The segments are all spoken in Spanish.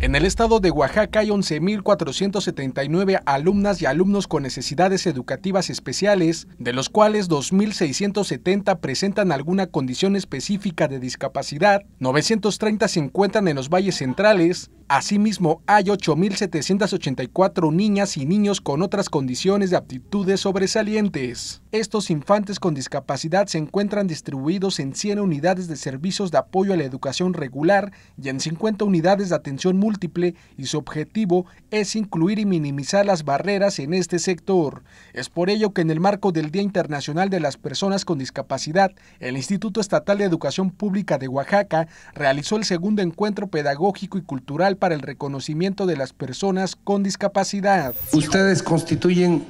En el estado de Oaxaca hay 11.479 alumnas y alumnos con necesidades educativas especiales, de los cuales 2.670 presentan alguna condición específica de discapacidad, 930 se encuentran en los valles centrales, asimismo hay 8.784 niñas y niños con otras condiciones de aptitudes sobresalientes. Estos infantes con discapacidad se encuentran distribuidos en 100 unidades de servicios de apoyo a la educación regular y en 50 unidades de atención múltiple múltiple y su objetivo es incluir y minimizar las barreras en este sector. Es por ello que en el marco del Día Internacional de las Personas con Discapacidad, el Instituto Estatal de Educación Pública de Oaxaca realizó el segundo encuentro pedagógico y cultural para el reconocimiento de las personas con discapacidad. Ustedes constituyen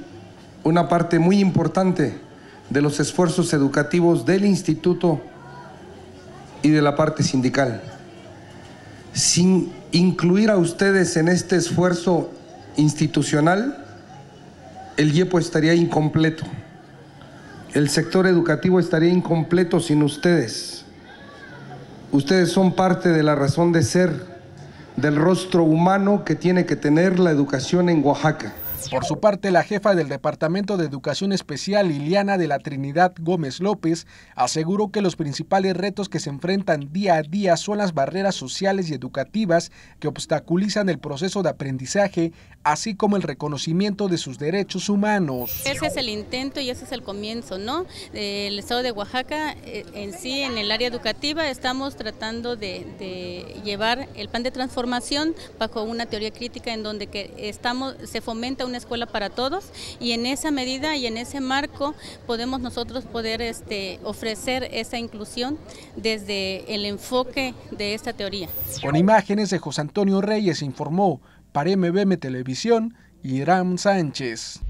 una parte muy importante de los esfuerzos educativos del instituto y de la parte sindical sin incluir a ustedes en este esfuerzo institucional, el IEPO estaría incompleto. El sector educativo estaría incompleto sin ustedes. Ustedes son parte de la razón de ser, del rostro humano que tiene que tener la educación en Oaxaca. Por su parte, la jefa del Departamento de Educación Especial, Liliana de la Trinidad Gómez López, aseguró que los principales retos que se enfrentan día a día son las barreras sociales y educativas que obstaculizan el proceso de aprendizaje, así como el reconocimiento de sus derechos humanos. Ese es el intento y ese es el comienzo, ¿no? El Estado de Oaxaca eh, en sí, en el área educativa, estamos tratando de, llevar el plan de transformación bajo una teoría crítica en donde que estamos, se fomenta una escuela para todos y en esa medida y en ese marco podemos nosotros poder este, ofrecer esa inclusión desde el enfoque de esta teoría. Con imágenes de José Antonio Reyes informó para MBM Televisión, Irán Sánchez.